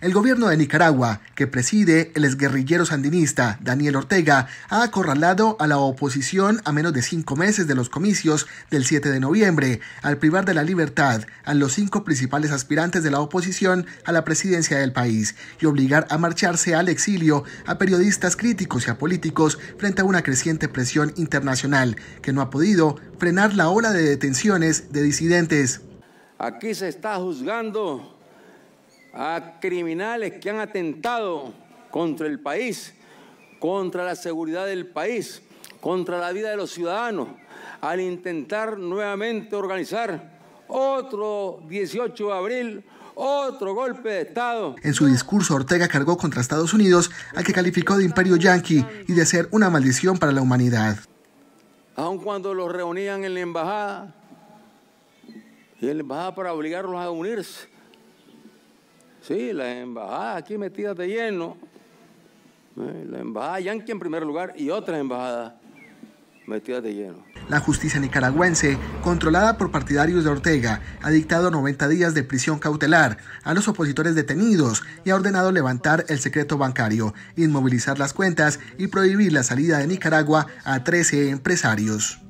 El gobierno de Nicaragua, que preside el exguerrillero sandinista Daniel Ortega, ha acorralado a la oposición a menos de cinco meses de los comicios del 7 de noviembre, al privar de la libertad a los cinco principales aspirantes de la oposición a la presidencia del país y obligar a marcharse al exilio a periodistas críticos y a políticos frente a una creciente presión internacional que no ha podido frenar la ola de detenciones de disidentes. Aquí se está juzgando a criminales que han atentado contra el país, contra la seguridad del país, contra la vida de los ciudadanos, al intentar nuevamente organizar otro 18 de abril otro golpe de Estado. En su discurso, Ortega cargó contra Estados Unidos, al que calificó de imperio yanqui y de ser una maldición para la humanidad. Aun cuando los reunían en la embajada, y en la embajada para obligarlos a unirse, Sí, la embajada aquí metida de lleno. Eh, la embajada yanqui en primer lugar y otras embajadas metidas de lleno. La justicia nicaragüense, controlada por partidarios de Ortega, ha dictado 90 días de prisión cautelar a los opositores detenidos y ha ordenado levantar el secreto bancario, inmovilizar las cuentas y prohibir la salida de Nicaragua a 13 empresarios.